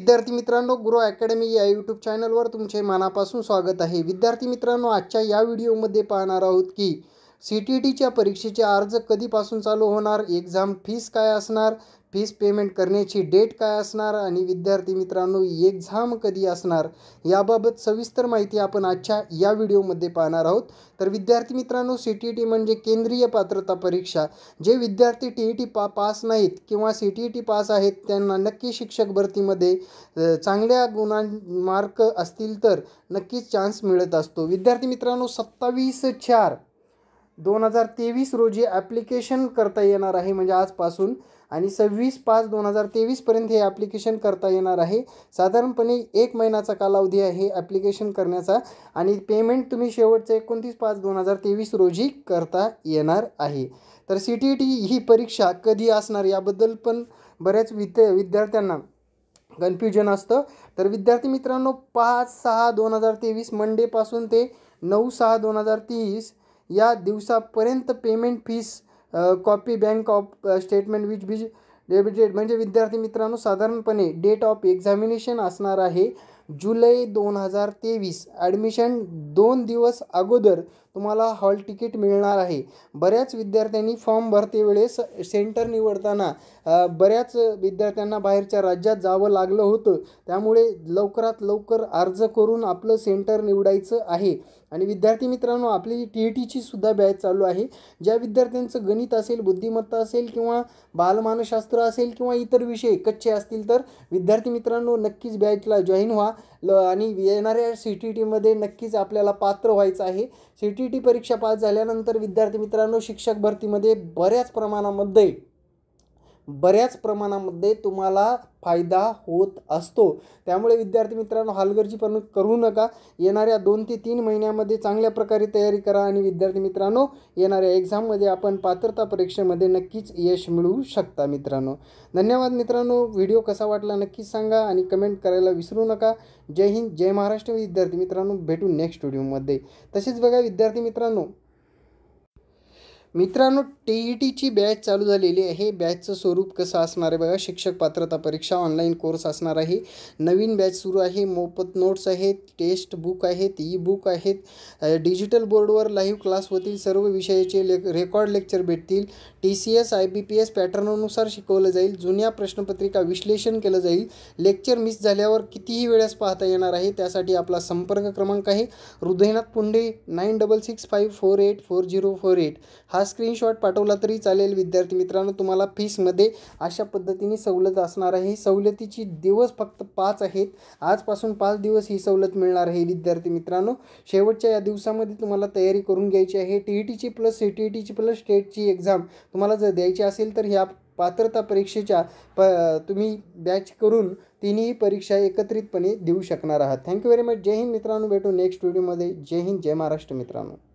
विद्यार्थी मित्रांनो गुरु अकॅडमी या यूट्यूब चॅनलवर तुमचे मनापासून स्वागत आहे विद्यार्थी मित्रांनो आजच्या या व्हिडिओमध्ये पाहणार आहोत की सी टी टीच्या परीक्षेचे अर्ज कधीपासून चालू होणार एक्झाम फीस काय असणार फीस पेमेंट करण्याची डेट काय असणार आणि विद्यार्थी मित्रांनो एक्झाम कधी असणार याबाबत सविस्तर माहिती आपण आजच्या या व्हिडिओमध्ये पाहणार आहोत तर विद्यार्थी मित्रांनो सी टी ई टी म्हणजे केंद्रीय पात्रता परीक्षा जे विद्यार्थी टी ई टी पा पास नाहीत किंवा C T E T pass आहेत त्यांना नक्की शिक्षक भरतीमध्ये चांगल्या गुणां मार्क असतील तर नक्कीच चान्स मिळत असतो विद्यार्थी मित्रांनो सत्तावीस चार दोन हजार तेवीस रोजी ॲप्लिकेशन करता येणार आहे म्हणजे आजपासून आणि सव्वीस पाच दोन हजार तेवीसपर्यंत हे ॲप्लिकेशन करता येणार आहे साधारणपणे एक महिन्याचा कालावधी आहे ॲप्लिकेशन करण्याचा आणि पेमेंट तुम्ही शेवटचं एकोणतीस पाच दोन हजार तेवीस रोजी करता येणार आहे तर सी टी टी ही परीक्षा कधी असणार याबद्दल पण बऱ्याच विद्या विद्यार्थ्यांना कन्फ्युजन असतं तर विद्यार्थी मित्रांनो पाच सहा दोन हजार तेवीस मंडेपासून ते नऊ सहा दोन हजार तेवीस या दिवसापर्यंत payment fees copy bank of statement which is debited म्हणजे विद्यार्थी मित्रांनो साधारणपणे डेट ऑफ एक्झामिनेशन असणार आहे जुलै दोन हजार तेवीस ॲडमिशन दोन दिवस अगोदर तुम्हाला हॉल तिकीट मिळणार आहे बऱ्याच विद्यार्थ्यांनी फॉर्म भरते वेळेस सेंटर निवडताना बऱ्याच विद्यार्थ्यांना बाहेरच्या राज्यात जावं लागलं होतं त्यामुळे लवकरात लवकर अर्ज करून आपलं सेंटर निवडायचं आहे आणि विद्यार्थी मित्रांनो आपली टी ई टीची e सुद्धा बॅच चालू आहे ज्या विद्यार्थ्यांचं गणित असेल बुद्धिमत्ता असेल किंवा बालमानशास्त्र असेल किंवा इतर विषय कच्चे असतील तर विद्यार्थी मित्रांनो नक्कीच बॅचला जॉईन व्हा ल आणि येणाऱ्या सी टी टीमध्ये नक्कीच आपल्याला पात्र व्हायचं आहे सी टी टी परीक्षा पास झाल्यानंतर विद्यार्थी मित्रांनो शिक्षक भरतीमध्ये बऱ्याच प्रमाणामध्ये बऱ्याच प्रमाणामध्ये तुम्हाला फायदा होत असतो त्यामुळे विद्यार्थी मित्रांनो पण करू नका येणाऱ्या दोन ते तीन महिन्यामध्ये चांगल्या प्रकारे तयारी करा आणि विद्यार्थी मित्रांनो येणाऱ्या एक्झाममध्ये आपण पात्रता परीक्षेमध्ये नक्कीच यश मिळवू शकता मित्रांनो धन्यवाद मित्रांनो व्हिडिओ कसा वाटला नक्कीच सांगा आणि कमेंट करायला विसरू नका जय हिंद जय महाराष्ट्र विद्यार्थी मित्रांनो भेटू नेक्स्ट व्हिडिओमध्ये तसेच बघा विद्यार्थी मित्रांनो मित्रांनो टी ई टीची बॅच चालू झालेली आहे बॅचचं स्वरूप कसं असणार आहे बघा शिक्षक पात्रता परीक्षा ऑनलाईन कोर्स असणार आहे नवीन बॅच सुरू आहे मोफत नोट्स आहेत टेस्ट बुक आहेत ई बुक आहेत डिजिटल बोर्डवर लाईव्ह क्लास होतील सर्व विषयाचे ले रेकॉर्ड लेक्चर भेटतील T C S I B P S पॅटर्ननुसार शिकवलं जाईल जुन्या प्रश्नपत्रिका विश्लेषण केलं जाईल लेक्चर मिस झाल्यावर कितीही वेळेस पाहता येणार आहे त्यासाठी आपला संपर्क क्रमांक आहे Hridaynath Punde nine double six five four eight four zero four eight हा हा स्क्रीनशॉट पाठवला तरी चालेल विद्यार्थी मित्रांनो तुम्हाला फीसमध्ये अशा पद्धतीने सवलत असणार आहे सवलतीची दिवस फक्त पाच आहेत आजपासून पाच दिवस ही सवलत मिळणार आहे विद्यार्थी मित्रांनो शेवटच्या या दिवसामध्ये तुम्हाला तयारी करून घ्यायची आहे टी ई टीची प्लस सी टी ई टीची प्लस स्टेटची एक्झाम तुम्हाला जर द्यायची असेल तर ह्या पात्रता परीक्षेच्या प तुम्ही बॅच करून तिन्ही परीक्षा एकत्रितपणे देऊ शकणार आहात थँक्यू व्हेरी मच जय हिंद मित्रांनो भेटू नेक्स्ट व्हिडिओमध्ये जय हिंद जय महाराष्ट्र मित्रांनो